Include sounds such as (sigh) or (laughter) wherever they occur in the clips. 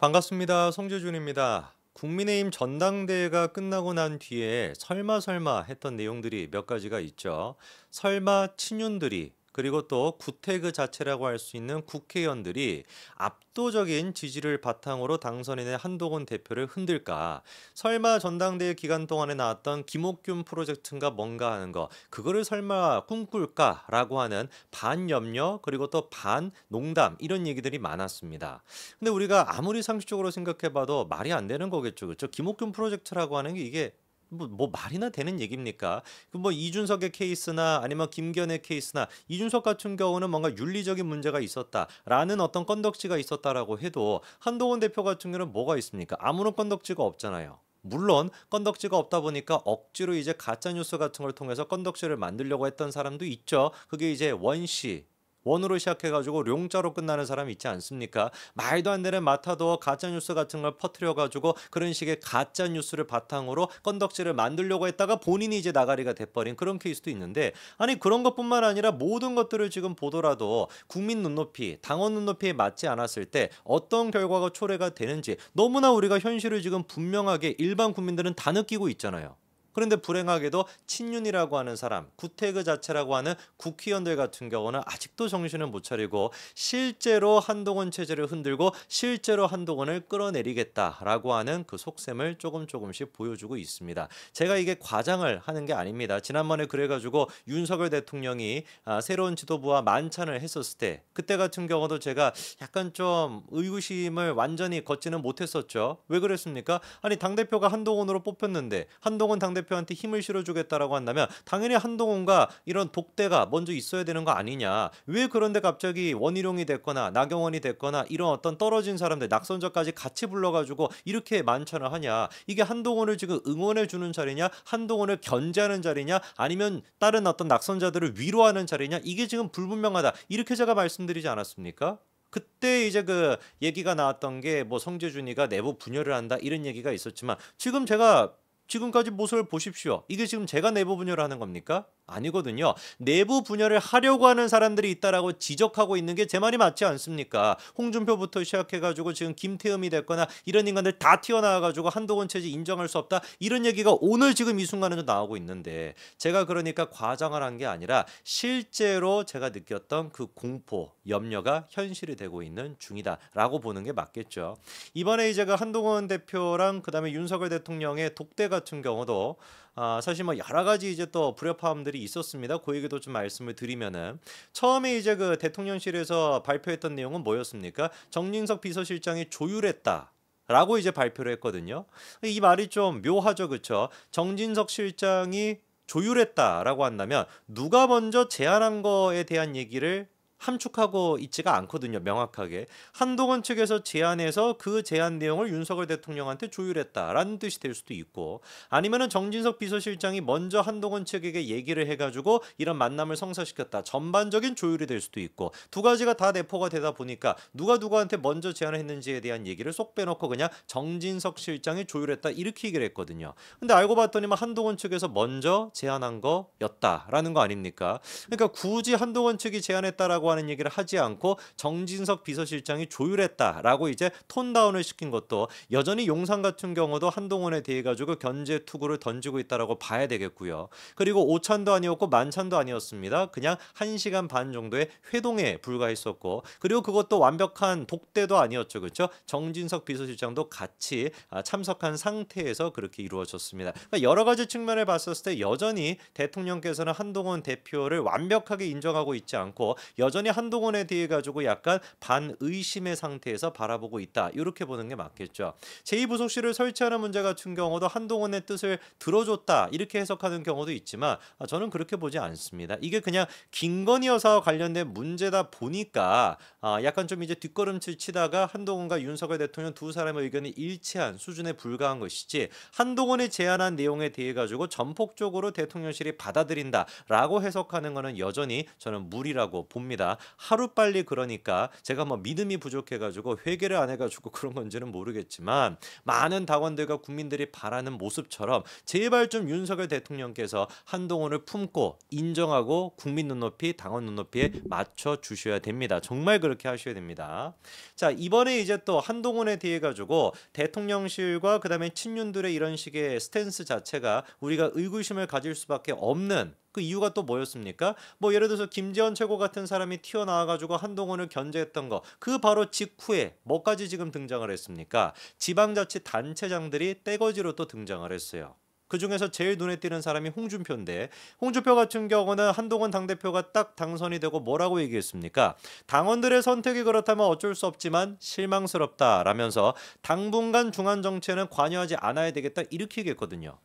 반갑습니다. 성재준입니다. 국민의힘 전당대회가 끝나고 난 뒤에 설마 설마 했던 내용들이 몇 가지가 있죠. 설마 친윤들이 그리고 또 구태그 자체라고 할 수 있는 국회의원들이 압도적인 지지를 바탕으로 당선인의 한동훈 대표를 흔들까? 설마 전당대회 기간 동안에 나왔던 김옥균 프로젝트인가 뭔가 하는 거 그거를 설마 꿈꿀까라고 하는 반 염려 그리고 또 반 농담 이런 얘기들이 많았습니다. 근데 우리가 아무리 상식적으로 생각해봐도 말이 안 되는 거겠죠. 그렇죠? 김옥균 프로젝트라고 하는 게 이게 뭐, 뭐 말이나 되는 얘기입니까? 그 뭐 이준석의 케이스나 아니면 김견의 케이스나 이준석 같은 경우는 뭔가 윤리적인 문제가 있었다라는 어떤 건덕지가 있었다라고 해도 한동훈 대표 같은 경우는 뭐가 있습니까? 아무런 건덕지가 없잖아요. 물론 건덕지가 없다 보니까 억지로 이제 가짜 뉴스 같은 걸 통해서 건덕지를 만들려고 했던 사람도 있죠. 그게 이제 원씨 원으로 시작해가지고 룡자로 끝나는 사람 있지 않습니까? 말도 안 되는 마타도어 가짜뉴스 같은 걸퍼뜨려가지고 그런 식의 가짜뉴스를 바탕으로 건덕지를 만들려고 했다가 본인이 이제 나가리가 돼버린 그런 케이스도 있는데 아니 그런 것뿐만 아니라 모든 것들을 지금 보더라도 국민 눈높이, 당원 눈높이에 맞지 않았을 때 어떤 결과가 초래가 되는지 너무나 우리가 현실을 지금 분명하게 일반 국민들은 다 느끼고 있잖아요. 그런데 불행하게도 친윤이라고 하는 사람, 구태그 자체라고 하는 국회의원들 같은 경우는 아직도 정신을 못 차리고 실제로 한동훈 체제를 흔들고 실제로 한동훈을 끌어내리겠다라고 하는 그 속셈을 조금 조금씩 보여주고 있습니다. 제가 이게 과장을 하는 게 아닙니다. 지난번에 그래가지고 윤석열 대통령이 아, 새로운 지도부와 만찬을 했었을 때 그때 같은 경우도 제가 약간 좀 의구심을 완전히 걷지는 못했었죠. 왜 그랬습니까? 아니 당대표가 한동훈으로 뽑혔는데 한동훈 당대표 대표한테 힘을 실어주겠다라고 한다면 당연히 한동훈과 이런 독대가 먼저 있어야 되는 거 아니냐. 왜 그런데 갑자기 원희룡이 됐거나 나경원이 됐거나 이런 어떤 떨어진 사람들 낙선자까지 같이 불러가지고 이렇게 만찬을 하냐. 이게 한동훈을 지금 응원해 주는 자리냐, 한동훈을 견제하는 자리냐, 아니면 다른 어떤 낙선자들을 위로하는 자리냐. 이게 지금 불분명하다. 이렇게 제가 말씀드리지 않았습니까? 그때 이제 그 얘기가 나왔던 게 뭐 성재준이가 내부 분열을 한다 이런 얘기가 있었지만 지금 제가 지금까지 모습을 보십시오. 이게 지금 제가 내부 분열을 하는 겁니까? 아니거든요. 내부 분열을 하려고 하는 사람들이 있다라고 지적하고 있는 게 제 말이 맞지 않습니까? 홍준표부터 시작해가지고 지금 김태음이 됐거나 이런 인간들 다 튀어나와가지고 한동훈 체제 인정할 수 없다 이런 얘기가 오늘 지금 이 순간에도 나오고 있는데 제가 그러니까 과장을 한 게 아니라 실제로 제가 느꼈던 그 공포, 염려가 현실이 되고 있는 중이다라고 보는 게 맞겠죠. 이번에 이제 가 그 한동훈 대표랑 그다음에 윤석열 대통령의 독대가 같은 경우도 아, 사실 뭐 여러 가지 이제 또 불협화음들이 있었습니다. 그 얘기도 좀 말씀을 드리면은 처음에 이제 그 대통령실에서 발표했던 내용은 뭐였습니까? 정진석 비서실장이 조율했다. 라고 이제 발표를 했거든요. 이 말이 좀 묘하죠, 그렇죠? 정진석 실장이 조율했다라고 한다면 누가 먼저 제안한 거에 대한 얘기를 함축하고 있지가 않거든요. 명확하게. 한동훈 측에서 제안해서 그 제안 내용을 윤석열 대통령한테 조율했다라는 뜻이 될 수도 있고 아니면은 정진석 비서실장이 먼저 한동훈 측에게 얘기를 해 가지고 이런 만남을 성사시켰다. 전반적인 조율이 될 수도 있고 두 가지가 다 내포가 되다 보니까 누가 누구한테 먼저 제안을 했는지에 대한 얘기를 쏙 빼놓고 그냥 정진석 실장이 조율했다 이렇게 얘기를 했거든요. 근데 알고 봤더니만 한동훈 측에서 먼저 제안한 거였다라는 거 아닙니까? 그러니까 굳이 한동훈 측이 제안했다라고 하는 얘기를 하지 않고 정진석 비서실장이 조율했다라고 이제 톤다운을 시킨 것도 여전히 용산 같은 경우도 한동훈에 대해 가지고 견제 투구를 던지고 있다라고 봐야 되겠고요. 그리고 오찬도 아니었고 만찬도 아니었습니다. 그냥 1시간 반 정도의 회동에 불과했었고 그리고 그것도 완벽한 독대도 아니었죠. 그렇죠? 정진석 비서실장도 같이 아, 참석한 상태에서 그렇게 이루어졌습니다. 그러니까 여러 가지 측면을 봤었을 때 여전히 대통령께서는 한동훈 대표를 완벽하게 인정하고 있지 않고 여전히 여전히 한동훈에 대해 가지고 약간 반의심의 상태에서 바라보고 있다. 이렇게 보는 게 맞겠죠. 제2부속실을 설치하는 문제 같은 경우도 한동훈의 뜻을 들어줬다. 이렇게 해석하는 경우도 있지만 아, 저는 그렇게 보지 않습니다. 이게 그냥 김건희 여사와 관련된 문제다 보니까 아, 약간 좀 이제 뒷걸음질 치다가 한동훈과 윤석열 대통령 두 사람의 의견이 일치한 수준에 불과한 것이지 한동훈이 제안한 내용에 대해 가지고 전폭적으로 대통령실이 받아들인다라고 해석하는 것은 여전히 저는 무리라고 봅니다. 하루빨리 그러니까 제가 뭐 믿음이 부족해가지고 회개를 안 해가지고 (laughs) 그런 건지는 모르겠지만 많은 당원들과 국민들이 바라는 모습처럼 제발 좀 윤석열 대통령께서 한동훈을 품고 인정하고 국민 눈높이 당원 눈높이에 맞춰 주셔야 됩니다. 정말 그렇게 하셔야 됩니다. 자 이번에 이제 또 한동훈에 대해 가지고 대통령실과 그다음에 친윤들의 이런 식의 스탠스 자체가 우리가 의구심을 가질 수밖에 없는 그 이유가 또 뭐였습니까? 뭐 예를 들어서 김재원 최고 같은 사람이 튀어나와가지고 한동훈을 견제했던 거 그 바로 직후에 뭐까지 지금 등장을 했습니까? 지방자치단체장들이 떼거지로 또 등장을 했어요. 그 중에서 제일 눈에 띄는 사람이 홍준표인데 홍준표 같은 경우는 한동훈 당대표가 딱 당선이 되고 뭐라고 얘기했습니까? 당원들의 선택이 그렇다면 어쩔 수 없지만 실망스럽다라면서 당분간 중앙 정치에는 관여하지 않아야 되겠다 이렇게 얘기했거든요.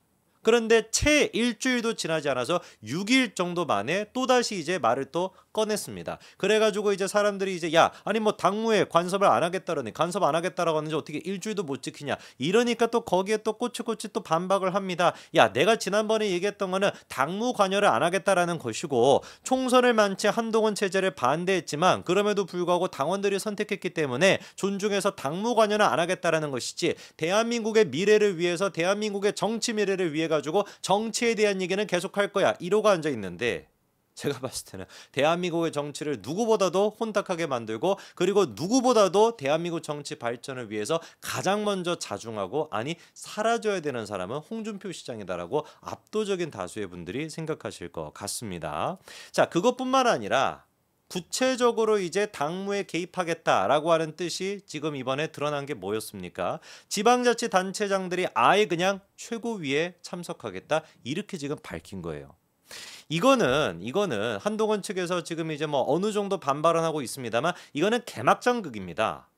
그런데 채 일주일도 지나지 않아서 6일 정도 만에 또다시 이제 말을 또 꺼냈습니다. 그래가지고 이제 사람들이 이제 야 아니 뭐 당무에 간섭을안 하겠다라니 간섭 안 하겠다라고 하는지 어떻게 일주일도 못 지키냐 이러니까 또 거기에 또 꼬치꼬치 또 반박을 합니다. 야 내가 지난번에 얘기했던 거는 당무 관여를 안 하겠다라는 것이고 총선을 만치 한동훈 체제를 반대했지만 그럼에도 불구하고 당원들이 선택했기 때문에 존중해서 당무 관여는 안 하겠다라는 것이지 대한민국의 미래를 위해서 대한민국의 정치 미래를 위해 해가지고 정치에 대한 얘기는 계속할 거야. 1호가 앉아 있는데 제가 봤을 때는 대한민국의 정치를 누구보다도 혼탁하게 만들고 그리고 누구보다도 대한민국 정치 발전을 위해서 가장 먼저 자중하고 아니 사라져야 되는 사람은 홍준표 시장이다라고 압도적인 다수의 분들이 생각하실 것 같습니다. 자 그것뿐만 아니라 구체적으로 이제 당무에 개입하겠다라고 하는 뜻이 지금 이번에 드러난 게 뭐였습니까? 지방자치단체장들이 아예 그냥 최고위에 참석하겠다 이렇게 지금 밝힌 거예요. 이거는 이거는 한동훈 측에서 지금 이제 뭐 어느 정도 반발은 하고 있습니다만 이거는 개막장극입니다.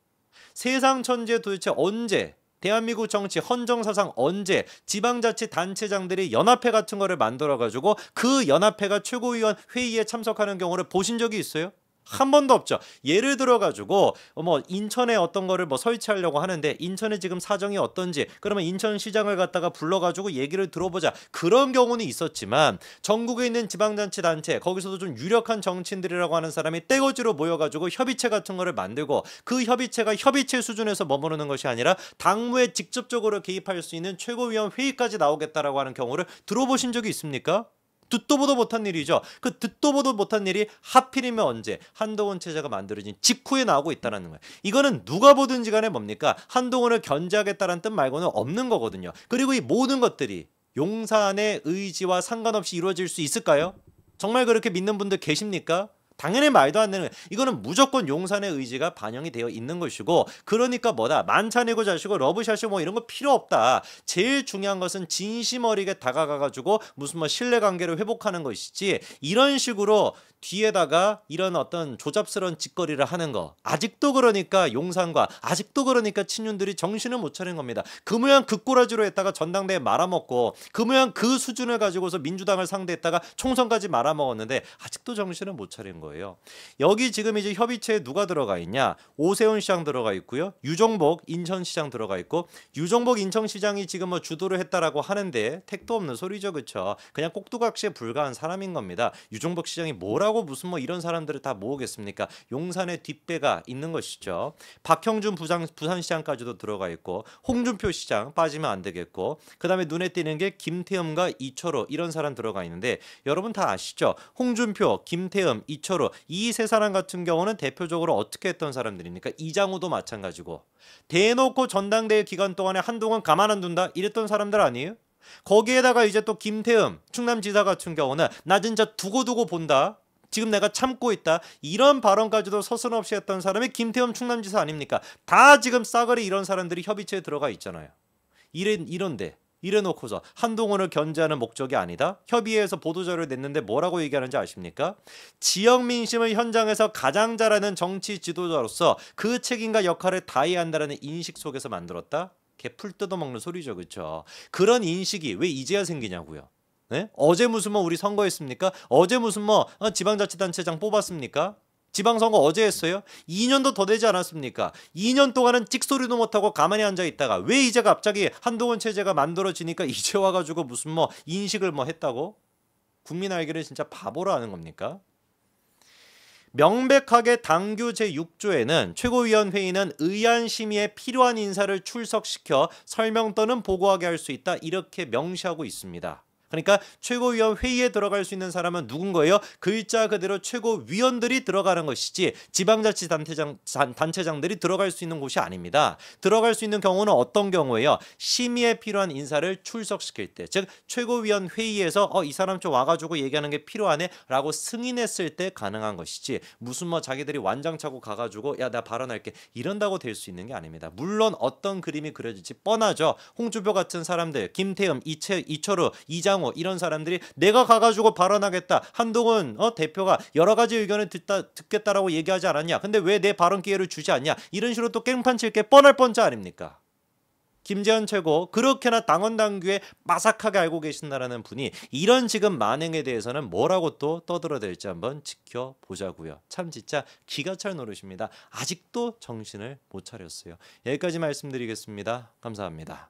세상 천재 도대체 언제 대한민국 정치 헌정사상 언제 지방자치단체장들이 연합회 같은 거를 만들어가지고 그 연합회가 최고위원 회의에 참석하는 경우를 보신 적이 있어요? 한 번도 없죠. 예를 들어 가지고 뭐 인천에 어떤 거를 뭐 설치하려고 하는데 인천에 지금 사정이 어떤지 그러면 인천 시장을 갖다가 불러 가지고 얘기를 들어보자. 그런 경우는 있었지만 전국에 있는 지방자치 단체 거기서도 좀 유력한 정치인들이라고 하는 사람이 떼거지로 모여 가지고 협의체 같은 거를 만들고 그 협의체가 협의체 수준에서 머무르는 것이 아니라 당무에 직접적으로 개입할 수 있는 최고위원 회의까지 나오겠다라고 하는 경우를 들어보신 적이 있습니까? 듣도 보도 못한 일이죠. 그 듣도 보도 못한 일이 하필이면 언제 한동훈 체제가 만들어진 직후에 나오고 있다라는 거예요. 이거는 누가 보든지 간에 뭡니까? 한동훈을 견제하겠다는 뜻 말고는 없는 거거든요. 그리고 이 모든 것들이 용산의 의지와 상관없이 이루어질 수 있을까요? 정말 그렇게 믿는 분들 계십니까? 당연히 말도 안 되는 거예요. 이거는 무조건 용산의 의지가 반영이 되어 있는 것이고 그러니까 뭐다 만찬이고 자시고 러브샷이 고뭐 이런 거 필요 없다. 제일 중요한 것은 진심 어리게 다가가가지고 무슨 뭐 신뢰관계를 회복하는 것이지 이런 식으로 뒤에다가 이런 어떤 조잡스러운 짓거리를 하는 거 아직도 그러니까 용산과 아직도 그러니까 친윤들이 정신을 못 차린 겁니다. 그 모양 그 꼬라지로 했다가 전당대에 말아먹고 그 모양 그 수준을 가지고서 민주당을 상대했다가 총선까지 말아먹었는데 아직도 정신을 못 차린 거예요. 여기 지금 이제 협의체에 누가 들어가 있냐? 오세훈 시장 들어가 있고요. 유종복 인천시장 들어가 있고 유종복 인천시장이 지금 뭐 주도를 했다라고 하는데 택도 없는 소리죠, 그쵸 그냥 꼭두각시에 불과한 사람인 겁니다. 유종복 시장이 뭐라고 이준석고 무슨 뭐 이런 사람들을 다 모으겠습니까? 용산의 뒷배가 있는 것이죠. 박형준 부장 부산시장까지도 들어가 있고 홍준표 시장 빠지면 안 되겠고 그다음에 눈에 띄는 게 김태흠과 이철호 이런 사람 들어가 있는데 여러분 다 아시죠? 홍준표, 김태흠, 이철호 이 세 사람 같은 경우는 대표적으로 어떻게 했던 사람들입니까? 이장우도 마찬가지고 대놓고 전당대회 기간 동안에 한동안 가만 안 둔다 이랬던 사람들 아니에요? 거기에다가 이제 또 김태흠 충남지사 같은 경우는 나 진짜 두고두고 본다 지금 내가 참고 있다. 이런 발언까지도 서슴없이 했던 사람이 김태현 충남지사 아닙니까? 다 지금 싸그리 이런 사람들이 협의체에 들어가 있잖아요. 이래, 이런데 이래놓고서 한동훈을 견제하는 목적이 아니다. 협의회에서 보도자료를 냈는데 뭐라고 얘기하는지 아십니까? 지역 민심을 현장에서 가장 잘하는 정치 지도자로서 그 책임과 역할을 다해야 한다는 인식 속에서 만들었다. 개풀 뜯어먹는 소리죠, 그렇죠? 그런 인식이 왜 이제야 생기냐고요. 네? 어제 무슨 뭐 우리 선거했습니까? 어제 무슨 뭐 어, 지방자치단체장 뽑았습니까? 지방선거 어제 했어요? 2년도 더 되지 않았습니까? 2년 동안은 찍소리도 못하고 가만히 앉아있다가 왜 이제 갑자기 한동훈 체제가 만들어지니까 (laughs) 이제 와가지고 무슨 뭐 인식을 뭐 했다고? 국민 알기를 진짜 바보로 하는 겁니까? 명백하게 당규 제6조에는 최고위원회의는 의안심의에 필요한 인사를 출석시켜 설명 또는 보고하게 할 수 있다 이렇게 명시하고 있습니다. 그러니까 최고위원 회의에 들어갈 수 있는 사람은 누군 거예요? 글자 그 그대로 최고위원들이 들어가는 것이지 지방자치단체장 단체장들이 들어갈 수 있는 곳이 아닙니다. 들어갈 수 있는 경우는 어떤 경우예요? 심의에 필요한 인사를 출석시킬 때, 즉 최고위원 회의에서 어, 이 사람 좀 와가지고 얘기하는 게 필요하네라고 승인했을 때 가능한 것이지 무슨 뭐 자기들이 완장차고 가가지고 야 나 발언할게 이런다고 될 수 있는 게 아닙니다. 물론 어떤 그림이 그려질지 뻔하죠. 홍주표 같은 사람들, 김태흠, 이채, 이철우, 이장호 박정호 뭐 이런 사람들이 내가 가가지고 발언하겠다. 한동훈 어, 대표가 여러 가지 의견을 듣다 듣겠다라고 얘기하지 않았냐. 근데 왜 내 발언 기회를 주지 않냐. 이런 식으로 또 깽판 칠 게 뻔할 뻔자 아닙니까? 김재현 최고 그렇게나 당원당규에 마삭하게 알고 계신다라는 분이 이런 지금 만행에 대해서는 뭐라고 또 떠들어댈지 한번 지켜보자고요. 참 진짜 기가 찰 노릇입니다. 아직도 정신을 못 차렸어요. 여기까지 말씀드리겠습니다. 감사합니다.